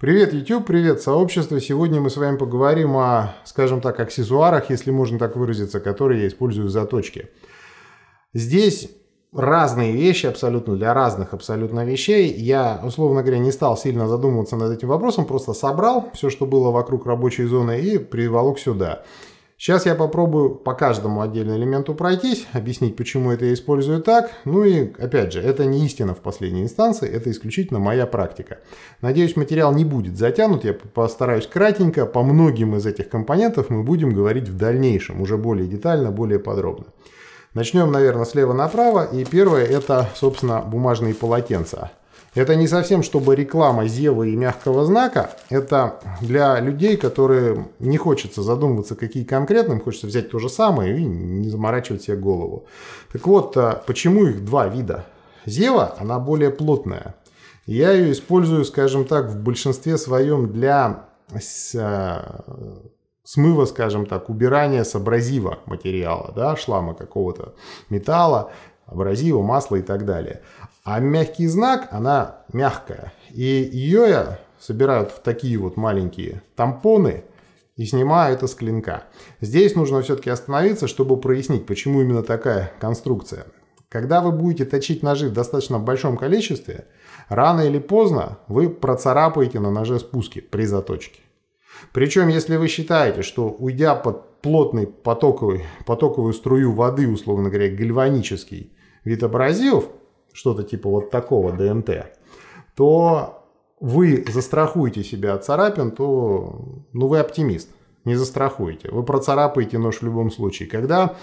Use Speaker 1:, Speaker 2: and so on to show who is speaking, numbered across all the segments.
Speaker 1: Привет, YouTube, привет, сообщество. Сегодня мы с вами поговорим о, скажем так, аксессуарах, если можно так выразиться, которые я использую в заточке. Здесь разные вещи абсолютно, для разных абсолютно вещей. Я, условно говоря, не стал сильно задумываться над этим вопросом, просто собрал все, что было вокруг рабочей зоны и приволок сюда. Сюда. Сейчас я попробую по каждому отдельному элементу пройтись, объяснить, почему это я использую так. Ну и, опять же, это не истина в последней инстанции, это исключительно моя практика. Надеюсь, материал не будет затянут, я постараюсь кратенько. По многим из этих компонентов мы будем говорить в дальнейшем, уже более детально, более подробно. Начнем, наверное, слева направо. И первое это, собственно, бумажные полотенца. Это не совсем чтобы реклама Зевы и мягкого знака. Это для людей, которые не хочется задумываться, какие конкретно, им хочется взять то же самое и не заморачивать себе голову. Так вот, а почему их два вида? Зева, она более плотная. Я ее использую, скажем так, в большинстве своем для а, смыва, скажем так, убирания с абразива материала, да, шлама какого-то металла, абразива, масла и так далее. А мягкий знак, она мягкая. И ее собирают в такие вот маленькие тампоны и снимаю это с клинка. Здесь нужно все-таки остановиться, чтобы прояснить, почему именно такая конструкция. Когда вы будете точить ножи в достаточно большом количестве, рано или поздно вы процарапаете на ноже спуски при заточке. Причем, если вы считаете, что уйдя под плотный потоковый, потоковую струю воды, условно говоря, гальванический вид абразивов, что-то типа вот такого ДМТ, то вы застрахуете себя от царапин, то ну, вы оптимист, не застрахуете. Вы процарапаете нож в любом случае. Когда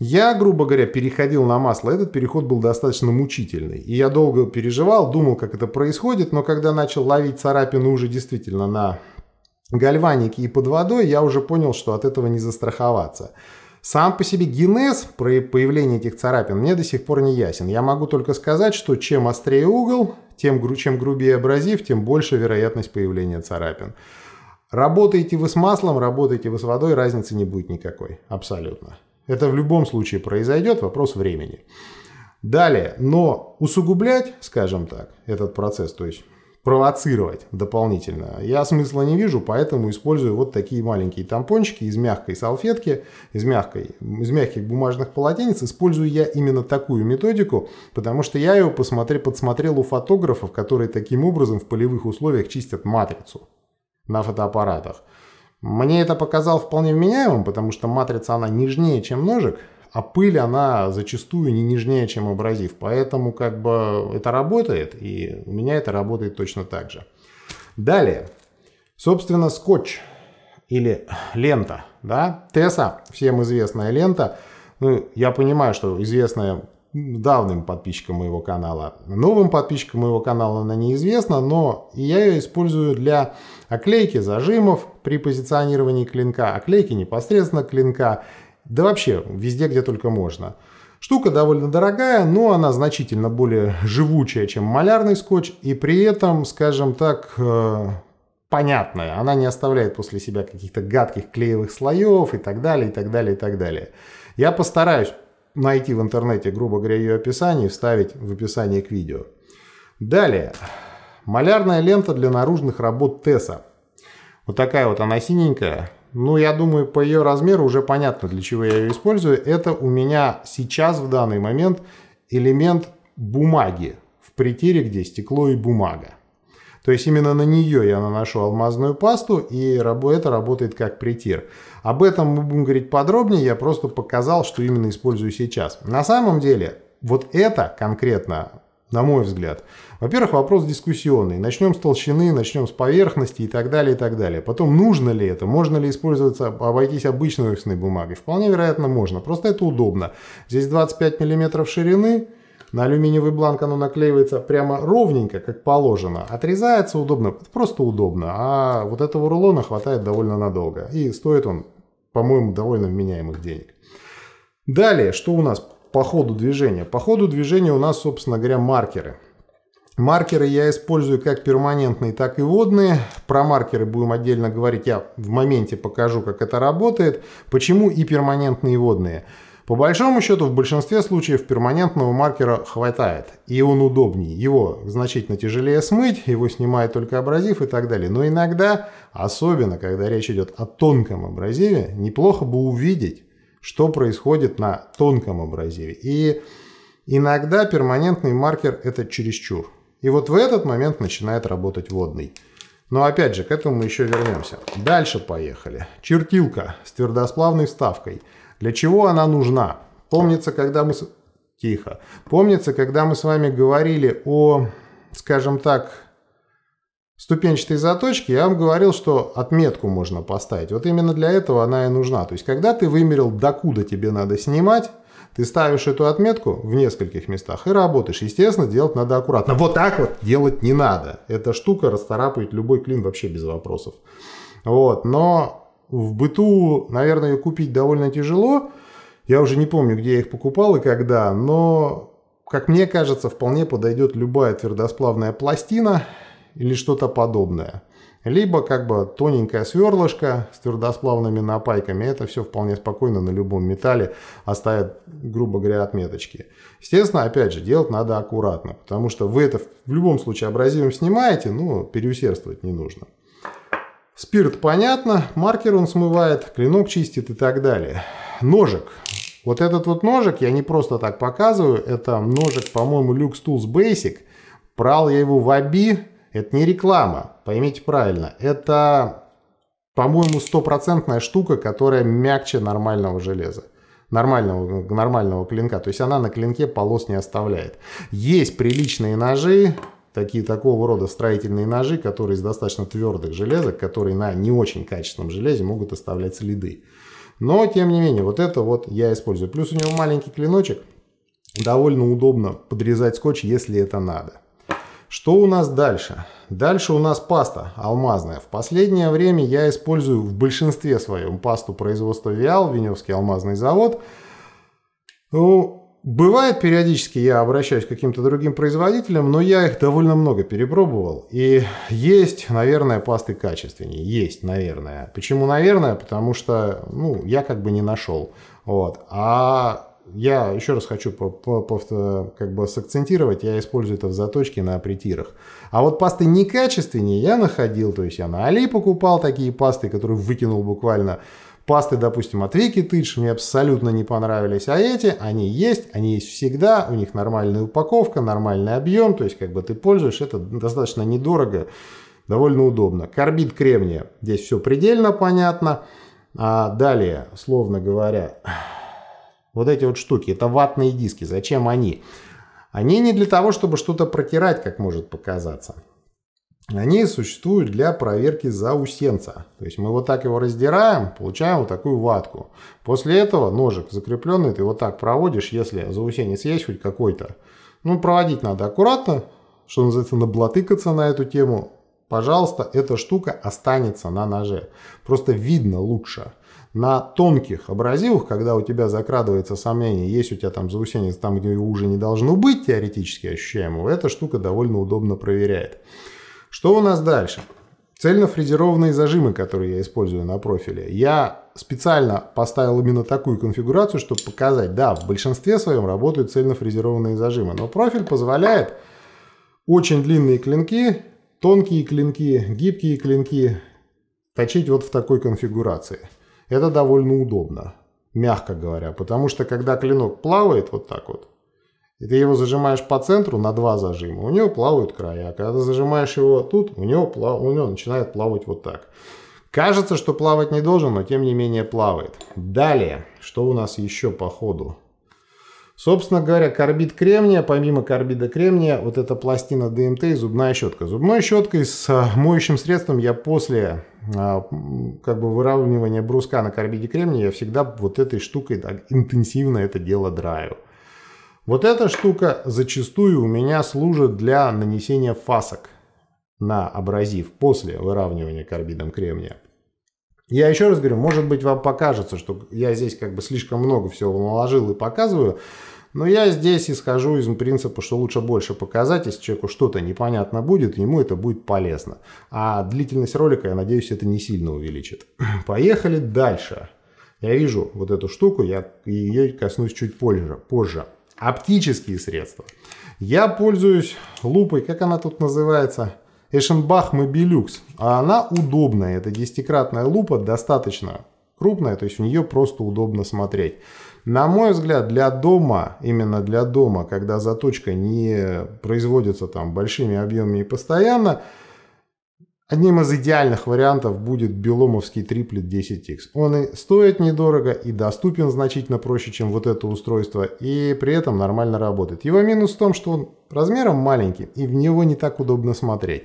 Speaker 1: я, грубо говоря, переходил на масло, этот переход был достаточно мучительный. И я долго переживал, думал, как это происходит, но когда начал ловить царапины уже действительно на гальванике и под водой, я уже понял, что от этого не застраховаться. Сам по себе генез про появление этих царапин мне до сих пор не ясен. Я могу только сказать, что чем острее угол, тем, чем грубее абразив, тем больше вероятность появления царапин. Работаете вы с маслом, работаете вы с водой, разницы не будет никакой. Абсолютно. Это в любом случае произойдет, вопрос времени. Далее, но усугублять, скажем так, этот процесс, то есть провоцировать дополнительно. Я смысла не вижу, поэтому использую вот такие маленькие тампончики из мягкой салфетки, из, мягкой, из мягких бумажных полотенец. Использую я именно такую методику, потому что я ее посмотри, подсмотрел у фотографов, которые таким образом в полевых условиях чистят матрицу на фотоаппаратах. Мне это показал вполне вменяемым, потому что матрица она нежнее, чем ножик, а пыль, она зачастую не нежнее, чем абразив. Поэтому как бы это работает, и у меня это работает точно так же. Далее, собственно, скотч или лента, да, Тесса, всем известная лента. Ну, я понимаю, что известная давним подписчикам моего канала. Новым подписчикам моего канала она неизвестна, но я ее использую для оклейки зажимов при позиционировании клинка, оклейки непосредственно клинка да вообще везде, где только можно. Штука довольно дорогая, но она значительно более живучая, чем малярный скотч, и при этом, скажем так, э, понятная. Она не оставляет после себя каких-то гадких клеевых слоев и так далее, и так далее, и так далее. Я постараюсь найти в интернете, грубо говоря, ее описание и вставить в описание к видео. Далее. Малярная лента для наружных работ Тесса. Вот такая вот она синенькая, ну, я думаю, по ее размеру уже понятно, для чего я ее использую. Это у меня сейчас, в данный момент, элемент бумаги в притире, где стекло и бумага. То есть именно на нее я наношу алмазную пасту, и это работает как притир. Об этом мы будем говорить подробнее, я просто показал, что именно использую сейчас. На самом деле, вот это конкретно на мой взгляд. Во-первых, вопрос дискуссионный. Начнем с толщины, начнем с поверхности и так далее, и так далее. Потом, нужно ли это, можно ли использоваться, обойтись обычной офисной бумагой? Вполне вероятно, можно. Просто это удобно. Здесь 25 мм ширины, на алюминиевый бланк оно наклеивается прямо ровненько, как положено. Отрезается удобно, просто удобно. А вот этого рулона хватает довольно надолго. И стоит он, по-моему, довольно вменяемых денег. Далее, что у нас? по ходу движения? По ходу движения у нас, собственно говоря, маркеры. Маркеры я использую как перманентные, так и водные. Про маркеры будем отдельно говорить. Я в моменте покажу, как это работает. Почему и перманентные, и водные. По большому счету, в большинстве случаев перманентного маркера хватает. И он удобнее. Его значительно тяжелее смыть, его снимает только абразив и так далее. Но иногда, особенно когда речь идет о тонком абразиве, неплохо бы увидеть, что происходит на тонком абразиве. И иногда перманентный маркер – это чересчур. И вот в этот момент начинает работать водный. Но опять же, к этому мы еще вернемся. Дальше поехали. Чертилка с твердосплавной вставкой. Для чего она нужна? Помнится, когда мы... С... Тихо. Помнится, когда мы с вами говорили о, скажем так, ступенчатые заточки, я вам говорил, что отметку можно поставить. Вот именно для этого она и нужна. То есть, когда ты вымерил, докуда тебе надо снимать, ты ставишь эту отметку в нескольких местах и работаешь. Естественно, делать надо аккуратно. Вот так вот делать не надо. Эта штука расторапает любой клин вообще без вопросов. Вот. Но в быту, наверное, ее купить довольно тяжело. Я уже не помню, где я их покупал и когда, но, как мне кажется, вполне подойдет любая твердосплавная пластина – или что-то подобное. Либо как бы тоненькое сверлышко с твердосплавными напайками. Это все вполне спокойно на любом металле оставит, а грубо говоря, отметочки. Естественно, опять же, делать надо аккуратно, потому что вы это в любом случае абразивом снимаете, но переусердствовать не нужно. Спирт понятно, маркер он смывает, клинок чистит и так далее. Ножик. Вот этот вот ножик, я не просто так показываю, это ножик, по-моему, Lux Tools Basic. Прал я его в Аби, это не реклама, поймите правильно. Это, по-моему, стопроцентная штука, которая мягче нормального железа нормального, нормального клинка. То есть она на клинке полос не оставляет. Есть приличные ножи, такие такого рода строительные ножи, которые из достаточно твердых железок, которые на не очень качественном железе могут оставлять следы. Но, тем не менее, вот это вот я использую. Плюс у него маленький клиночек. Довольно удобно подрезать скотч, если это надо. Что у нас дальше? Дальше у нас паста алмазная. В последнее время я использую в большинстве своем пасту производства Виал, Веневский алмазный завод. Ну, бывает периодически я обращаюсь к каким-то другим производителям, но я их довольно много перепробовал. И есть, наверное, пасты качественнее. Есть, наверное. Почему, наверное? Потому что ну, я как бы не нашел. Вот. А я еще раз хочу э, как бы сакцентировать, я использую это в заточке на апретирах. А вот пасты некачественнее я находил, то есть я на Али покупал такие пасты, которые выкинул буквально. Пасты, допустим, от Вики Тыдж мне абсолютно не понравились, а эти, они есть, они есть всегда, у них нормальная упаковка, нормальный объем, то есть как бы ты пользуешь, это достаточно недорого, довольно удобно. Карбид кремния, здесь все предельно понятно. А далее, словно говоря, вот эти вот штуки, это ватные диски, зачем они? Они не для того, чтобы что-то протирать, как может показаться. Они существуют для проверки заусенца. То есть мы вот так его раздираем, получаем вот такую ватку. После этого ножик закрепленный, ты вот так проводишь, если заусенец есть хоть какой-то. Ну, проводить надо аккуратно, что называется, наблатыкаться на эту тему. Пожалуйста, эта штука останется на ноже. Просто видно лучше на тонких абразивах, когда у тебя закрадывается сомнение, есть у тебя там заусенец там, где уже не должно быть теоретически ощущаемого, эта штука довольно удобно проверяет. Что у нас дальше? Цельнофрезерованные зажимы, которые я использую на профиле. Я специально поставил именно такую конфигурацию, чтобы показать, да, в большинстве своем работают цельнофрезерованные зажимы, но профиль позволяет очень длинные клинки, тонкие клинки, гибкие клинки точить вот в такой конфигурации. Это довольно удобно, мягко говоря, потому что когда клинок плавает вот так вот, и ты его зажимаешь по центру на два зажима, у него плавают края. А когда зажимаешь его тут, у него, плав... у него начинает плавать вот так. Кажется, что плавать не должен, но тем не менее плавает. Далее, что у нас еще по ходу? Собственно говоря, карбид кремния, помимо карбида кремния, вот эта пластина ДМТ и зубная щетка. Зубной щеткой с а, моющим средством я после а, как бы выравнивания бруска на карбиде кремния, я всегда вот этой штукой так интенсивно это дело драю. Вот эта штука зачастую у меня служит для нанесения фасок на абразив после выравнивания карбидом кремния. Я еще раз говорю, может быть, вам покажется, что я здесь как бы слишком много всего наложил и показываю, но я здесь исхожу из принципа, что лучше больше показать, если человеку что-то непонятно будет, ему это будет полезно. А длительность ролика, я надеюсь, это не сильно увеличит. Поехали дальше. Я вижу вот эту штуку, я ее коснусь чуть позже. позже. Оптические средства. Я пользуюсь лупой, как она тут называется? Эшенбах Мобилюкс. А она удобная. Это десятикратная лупа, достаточно крупная, то есть у нее просто удобно смотреть. На мой взгляд, для дома, именно для дома, когда заточка не производится там большими объемами и постоянно, Одним из идеальных вариантов будет беломовский триплет 10X. Он и стоит недорого, и доступен значительно проще, чем вот это устройство, и при этом нормально работает. Его минус в том, что он размером маленький, и в него не так удобно смотреть.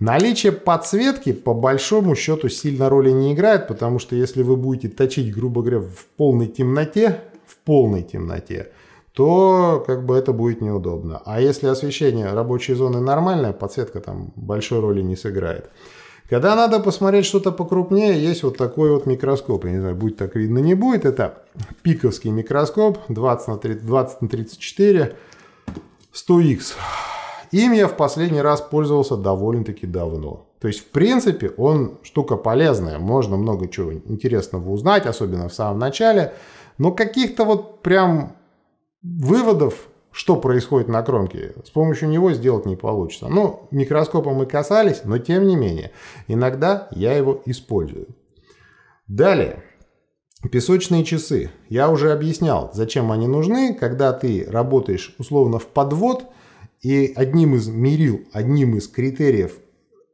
Speaker 1: Наличие подсветки по большому счету сильно роли не играет, потому что если вы будете точить, грубо говоря, в полной темноте, в полной темноте, то как бы это будет неудобно. А если освещение рабочей зоны нормальное, подсветка там большой роли не сыграет. Когда надо посмотреть что-то покрупнее, есть вот такой вот микроскоп. Я не знаю, будет так видно, не будет. Это пиковский микроскоп 20 на, 30, 20 на 34 100X. Им я в последний раз пользовался довольно-таки давно. То есть, в принципе, он штука полезная. Можно много чего интересного узнать, особенно в самом начале. Но каких-то вот прям Выводов, что происходит на кромке, с помощью него сделать не получится. Ну, микроскопом мы касались, но тем не менее, иногда я его использую. Далее. Песочные часы. Я уже объяснял, зачем они нужны, когда ты работаешь условно в подвод, и одним из мерил, одним из критериев,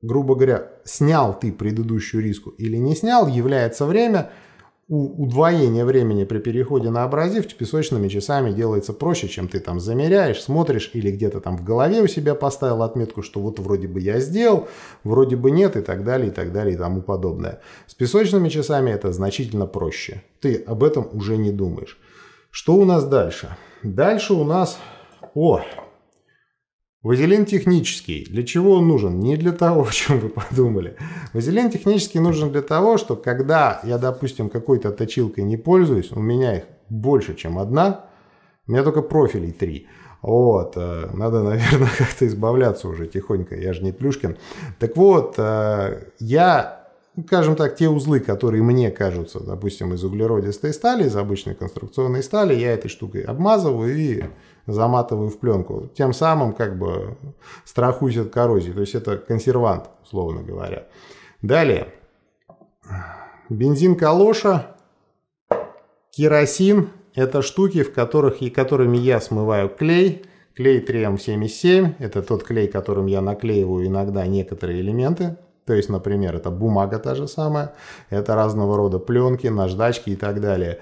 Speaker 1: грубо говоря, снял ты предыдущую риску или не снял, является время – удвоение времени при переходе на абразив песочными часами делается проще, чем ты там замеряешь, смотришь или где-то там в голове у себя поставил отметку, что вот вроде бы я сделал, вроде бы нет и так далее, и так далее и тому подобное. С песочными часами это значительно проще. Ты об этом уже не думаешь. Что у нас дальше? Дальше у нас... О, Вазелин технический. Для чего он нужен? Не для того, о чем вы подумали. Вазелин технический нужен для того, что когда я, допустим, какой-то точилкой не пользуюсь, у меня их больше, чем одна, у меня только профилей три. Вот, э, надо, наверное, как-то избавляться уже тихонько, я же не Плюшкин. Так вот, э, я скажем так, те узлы, которые мне кажутся, допустим, из углеродистой стали, из обычной конструкционной стали, я этой штукой обмазываю и заматываю в пленку. Тем самым как бы страхуюсь от коррозии. То есть это консервант, условно говоря. Далее. Бензин калоша, керосин. Это штуки, в которых, и которыми я смываю клей. Клей 3М77. Это тот клей, которым я наклеиваю иногда некоторые элементы то есть, например, это бумага та же самая, это разного рода пленки, наждачки и так далее.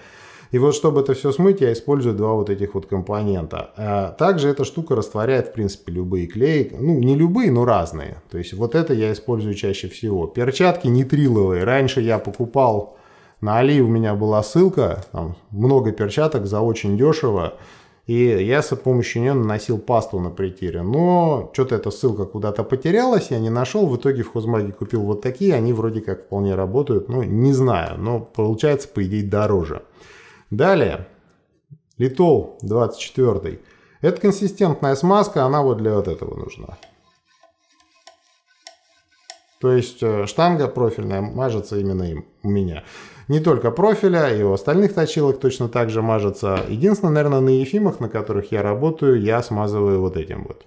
Speaker 1: И вот чтобы это все смыть, я использую два вот этих вот компонента. А, также эта штука растворяет, в принципе, любые клеи. Ну, не любые, но разные. То есть вот это я использую чаще всего. Перчатки нитриловые. Раньше я покупал на Али, у меня была ссылка. Там много перчаток за очень дешево. И я с помощью нее наносил пасту на притире, Но что-то эта ссылка куда-то потерялась, я не нашел. В итоге в хозмаге купил вот такие. Они вроде как вполне работают. Ну, не знаю, но получается, по идее, дороже. Далее. Литол 24. Это консистентная смазка, она вот для вот этого нужна. То есть э, штанга профильная мажется именно им, у меня. Не только профиля, и у остальных точилок точно так же мажется. Единственное, наверное, на Ефимах, на которых я работаю, я смазываю вот этим вот.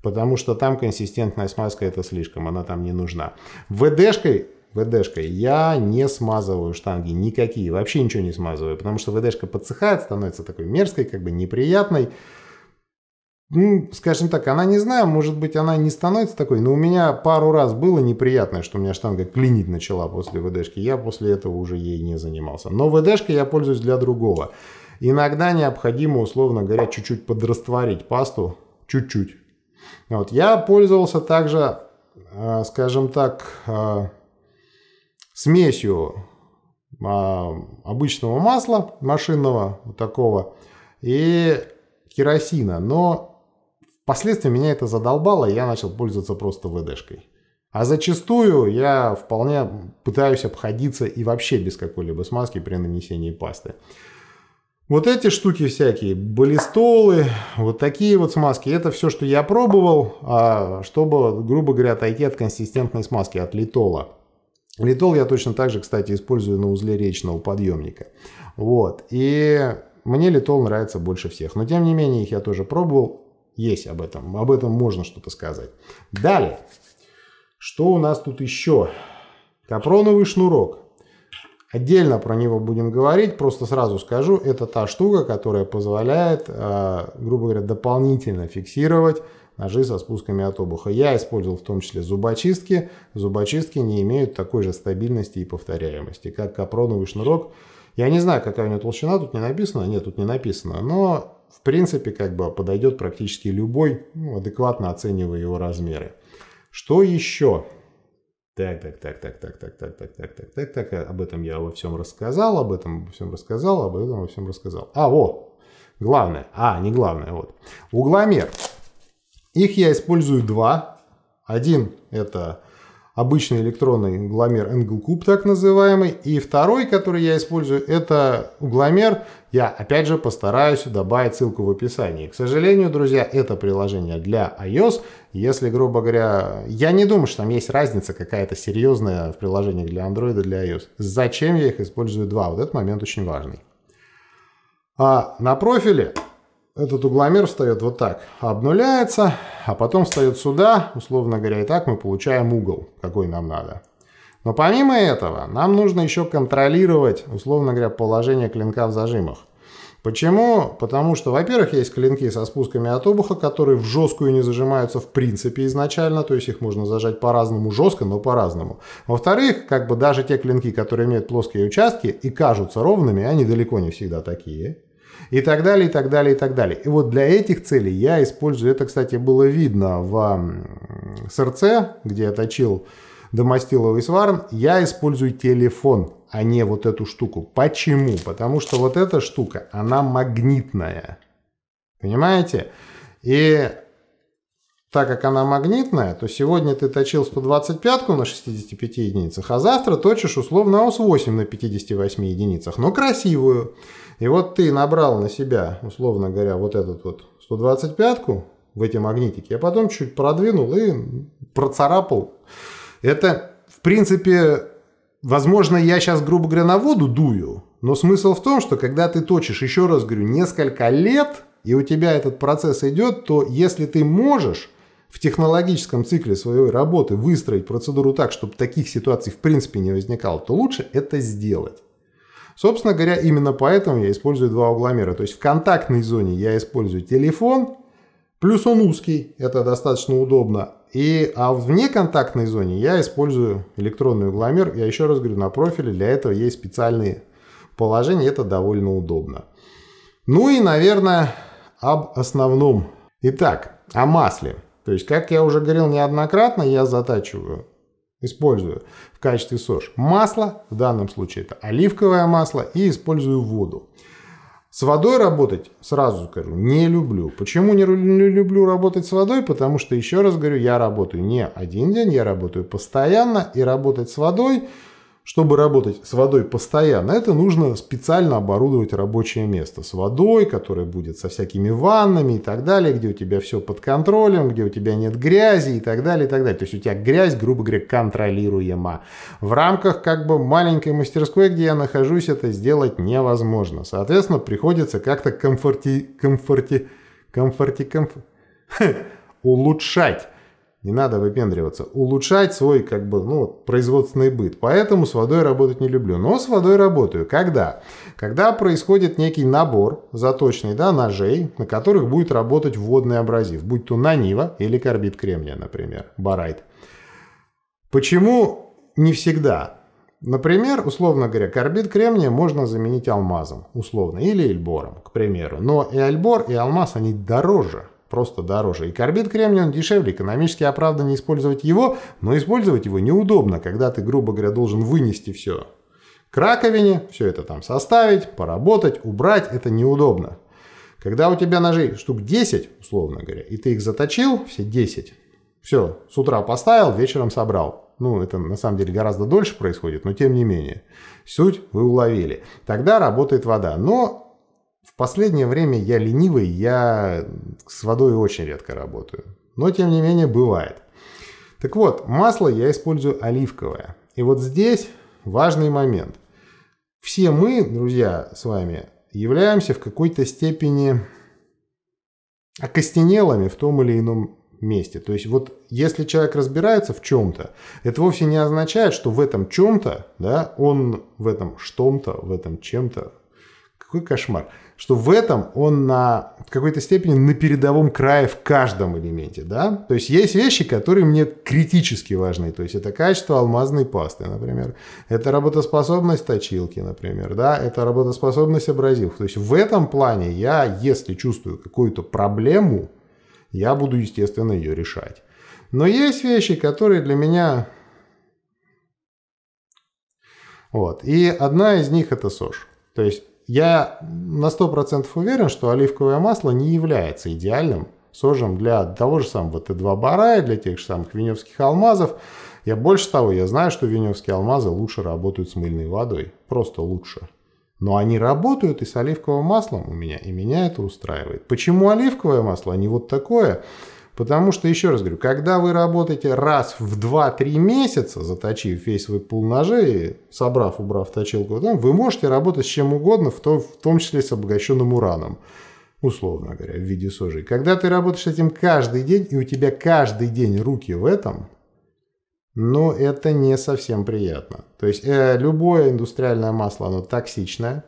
Speaker 1: Потому что там консистентная смазка это слишком, она там не нужна. ВДшкой ВДшкой. Я не смазываю штанги никакие, вообще ничего не смазываю, потому что ВДшка подсыхает, становится такой мерзкой, как бы неприятной ну, скажем так, она не знаю, может быть, она не становится такой, но у меня пару раз было неприятное, что у меня штанга клинить начала после ВДшки. Я после этого уже ей не занимался. Но ВДшкой я пользуюсь для другого. Иногда необходимо, условно говоря, чуть-чуть подрастворить пасту. Чуть-чуть. Вот. Я пользовался также, э, скажем так, э, смесью э, обычного масла машинного, вот такого, и керосина. Но Впоследствии меня это задолбало, и я начал пользоваться просто ВДшкой. А зачастую я вполне пытаюсь обходиться и вообще без какой-либо смазки при нанесении пасты. Вот эти штуки всякие, баллистолы, вот такие вот смазки, это все, что я пробовал, а, чтобы, грубо говоря, отойти от консистентной смазки, от литола. Литол я точно так же, кстати, использую на узле речного подъемника. Вот. И мне литол нравится больше всех. Но, тем не менее, их я тоже пробовал есть об этом. Об этом можно что-то сказать. Далее. Что у нас тут еще? Капроновый шнурок. Отдельно про него будем говорить, просто сразу скажу, это та штука, которая позволяет, э, грубо говоря, дополнительно фиксировать ножи со спусками от обуха. Я использовал в том числе зубочистки. Зубочистки не имеют такой же стабильности и повторяемости, как капроновый шнурок. Я не знаю, какая у него толщина, тут не написано, нет, тут не написано, но в принципе, как бы подойдет практически любой, ну, адекватно оценивая его размеры. Что еще? Так, так, так, так, так, так, так, так, так, так, так, так, об этом я во всем рассказал, об этом во всем рассказал, об этом во всем рассказал. А, о, главное, а, не главное, вот. Угломер. Их я использую два. Один это обычный электронный угломер Angle Cube, так называемый. И второй, который я использую, это угломер. Я, опять же, постараюсь добавить ссылку в описании. К сожалению, друзья, это приложение для iOS. Если, грубо говоря, я не думаю, что там есть разница какая-то серьезная в приложениях для Android и для iOS. Зачем я их использую два? Вот этот момент очень важный. А на профиле этот угломер встает вот так, обнуляется, а потом встает сюда, условно говоря, и так мы получаем угол, какой нам надо. Но помимо этого, нам нужно еще контролировать, условно говоря, положение клинка в зажимах. Почему? Потому что, во-первых, есть клинки со спусками от обуха, которые в жесткую не зажимаются в принципе изначально, то есть их можно зажать по-разному жестко, но по-разному. Во-вторых, как бы даже те клинки, которые имеют плоские участки и кажутся ровными, они далеко не всегда такие и так далее, и так далее, и так далее. И вот для этих целей я использую, это, кстати, было видно в СРЦ, где я точил Домостилова Сварн, я использую телефон, а не вот эту штуку. Почему? Потому что вот эта штука, она магнитная. Понимаете? И так как она магнитная, то сегодня ты точил 125 на 65 единицах, а завтра точишь условно ОС-8 на 58 единицах, но ну, красивую. И вот ты набрал на себя, условно говоря, вот этот вот 125-ку в эти магнитики, а потом чуть продвинул и процарапал. Это, в принципе, возможно, я сейчас, грубо говоря, на воду дую, но смысл в том, что когда ты точишь, еще раз говорю, несколько лет, и у тебя этот процесс идет, то если ты можешь в технологическом цикле своей работы выстроить процедуру так, чтобы таких ситуаций в принципе не возникало, то лучше это сделать. Собственно говоря, именно поэтому я использую два угломера. То есть в контактной зоне я использую телефон, плюс он узкий, это достаточно удобно. И, а в неконтактной зоне я использую электронный угломер. Я еще раз говорю, на профиле для этого есть специальные положения, это довольно удобно. Ну и, наверное, об основном. Итак, о масле. То есть, как я уже говорил неоднократно, я затачиваю использую в качестве сош масло, в данном случае это оливковое масло, и использую воду. С водой работать, сразу скажу, не люблю. Почему не люблю работать с водой? Потому что, еще раз говорю, я работаю не один день, я работаю постоянно, и работать с водой – чтобы работать с водой постоянно, это нужно специально оборудовать рабочее место с водой, которое будет со всякими ваннами и так далее, где у тебя все под контролем, где у тебя нет грязи и так далее, и так далее. То есть у тебя грязь, грубо говоря, контролируема. В рамках как бы маленькой мастерской, где я нахожусь, это сделать невозможно. Соответственно, приходится как-то комфорти... комфорти... комфорти... комфорти улучшать не надо выпендриваться. Улучшать свой, как бы, ну, производственный быт. Поэтому с водой работать не люблю. Но с водой работаю. Когда? Когда происходит некий набор заточный, да, ножей, на которых будет работать водный абразив. Будь то нанива или карбид кремния, например, барайт. Почему не всегда? Например, условно говоря, карбид кремния можно заменить алмазом, условно, или эльбором, к примеру. Но и альбор, и алмаз, они дороже просто дороже. И карбид кремния он дешевле, экономически оправданно использовать его, но использовать его неудобно, когда ты, грубо говоря, должен вынести все. К раковине все это там составить, поработать, убрать, это неудобно. Когда у тебя ножей штук 10, условно говоря, и ты их заточил, все 10, все, с утра поставил, вечером собрал. Ну, это на самом деле гораздо дольше происходит, но тем не менее. Суть вы уловили. Тогда работает вода. Но в последнее время я ленивый, я с водой очень редко работаю. Но тем не менее бывает. Так вот, масло я использую оливковое. И вот здесь важный момент. Все мы, друзья, с вами являемся в какой-то степени окостенелыми в том или ином месте. То есть вот если человек разбирается в чем-то, это вовсе не означает, что в этом чем-то, да, он в этом что-то, в этом чем-то. Какой кошмар что в этом он на какой-то степени на передовом крае в каждом элементе, да? То есть есть вещи, которые мне критически важны, то есть это качество алмазной пасты, например, это работоспособность точилки, например, да, это работоспособность абразивов. То есть в этом плане я, если чувствую какую-то проблему, я буду, естественно, ее решать. Но есть вещи, которые для меня... Вот. И одна из них это СОЖ. То есть я на 100% уверен, что оливковое масло не является идеальным сожем для того же самого Т2 Барая, для тех же самых веневских алмазов. Я больше того, я знаю, что веневские алмазы лучше работают с мыльной водой. Просто лучше. Но они работают и с оливковым маслом у меня, и меня это устраивает. Почему оливковое масло, а не вот такое? Потому что, еще раз говорю, когда вы работаете раз в 2-3 месяца, заточив весь свой пул ножей, собрав, убрав точилку, ну, вы можете работать с чем угодно, в том, в том числе с обогащенным ураном условно говоря, в виде сожи. Когда ты работаешь этим каждый день, и у тебя каждый день руки в этом, ну, это не совсем приятно. То есть э, любое индустриальное масло, оно токсичное,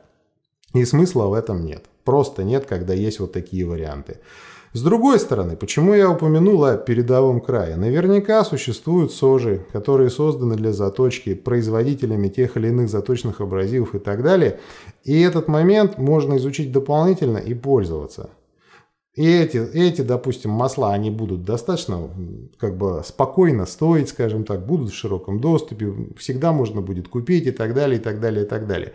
Speaker 1: и смысла в этом нет. Просто нет, когда есть вот такие варианты. С другой стороны, почему я упомянул о передовом крае? Наверняка существуют сожи, которые созданы для заточки производителями тех или иных заточных абразивов и так далее. И этот момент можно изучить дополнительно и пользоваться. И эти, эти, допустим, масла, они будут достаточно как бы спокойно стоить, скажем так, будут в широком доступе, всегда можно будет купить и так далее, и так далее, и так далее.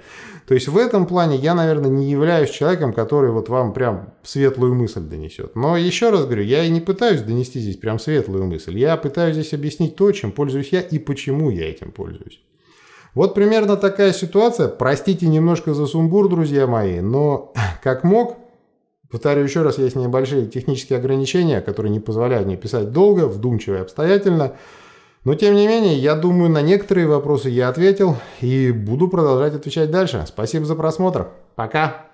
Speaker 1: То есть в этом плане я, наверное, не являюсь человеком, который вот вам прям светлую мысль донесет. Но еще раз говорю, я и не пытаюсь донести здесь прям светлую мысль. Я пытаюсь здесь объяснить то, чем пользуюсь я и почему я этим пользуюсь. Вот примерно такая ситуация. Простите немножко за сумбур, друзья мои, но как мог – Повторю еще раз, есть небольшие технические ограничения, которые не позволяют мне писать долго, вдумчиво и обстоятельно. Но тем не менее, я думаю, на некоторые вопросы я ответил и буду продолжать отвечать дальше. Спасибо за просмотр. Пока!